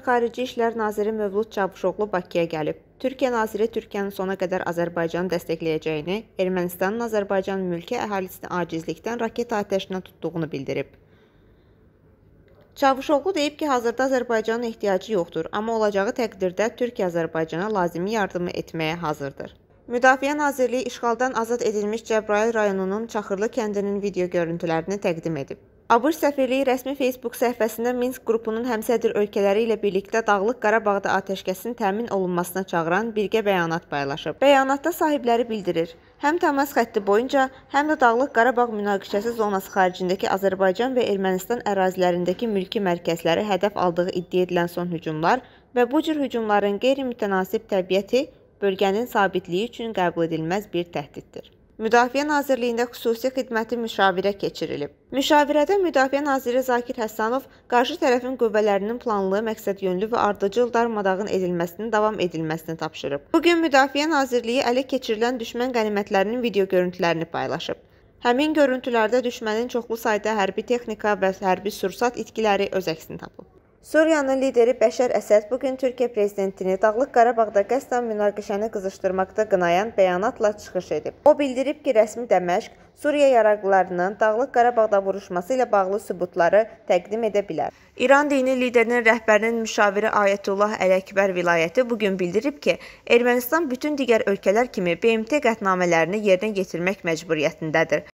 Ermənistan Xarici İşlər Naziri Mövlud Çavuşoğlu Bakıya gəlib. Türkiyə naziri Türkiyənin sona qədər Azərbaycanı dəstəkləyəcəyini, Ermənistanın Azərbaycan mülki əhalisini acizlikdən raket atəşinə tutduğunu bildirib. Çavuşoğlu deyib ki, hazırda Azərbaycanın ehtiyacı yoxdur, amma olacağı təqdirdə Türkiyə Azərbaycana lazımi yardımı etməyə hazırdır. Müdafiə Nazirliyi işğaldan azad edilmiş Cəbrayıl rayonunun Çaxırlı kəndinin video görüntülərini təqdim edib. ABŞ səfirliyi rəsmi Facebook səhifəsində Minsk qrupunun həmsədr ölkələri ilə birlikdə Dağlıq Qarabağda atəşkəsin təmin olunmasına çağıran birgə bəyanat paylaşıb. Bəyanatda sahibləri bildirir: həm təmas xətti boyunca, həm də Dağlıq Qarabağ münaqişəsi zonası xaricindəki Azərbaycan və Ermənistan ərazilərindəki mülki mərkəzləri hədəf aldığı iddia edilən son hücumlar və bu cür hücumların qeyri-mütənasib təbiəti bölgənin sabitliyi üçün qəbul edilməz bir təhdiddir. Müdafiə Nazirliyində xüsusi xidməti müşavirə keçirilib. Müşavirədə Müdafiə Naziri Zakir Həsənov qarşı tərəfin qüvvələrinin planlı, məqsədyönlü və ardıcıl darmadağın edilməsinin davam edilməsini tapşırıb. Bu gün Müdafiə Nazirliyi ələ keçirilən düşmən qənimətlərinin video görüntülərini paylaşıb. Həmin görüntülərdə düşmənin çoxlu sayda hərbi texnika və hərbi sursat itkiləri öz əksini tapıb. Suriyanın lideri Bəşər Əsəd bu gün Türkiyə prezidentini Dağlıq Qarabağda qəsdən münaqişəni qızışdırmaqda qınayan bəyanatla çıxış edib. O bildirib ki, rəsmi Dəməşq Suriya yaraqlılarının Dağlıq Qarabağda vuruşması ilə bağlı sübutları təqdim edə bilər. İran dini liderinin rəhbərinin müşaviri Ayətullah Ələkbər vilayəti bu gün bildirib ki, Ermənistan bütün digər ölkələr kimi BMT qətnamələrini yerinə yetirmək məcburiyyətindədir.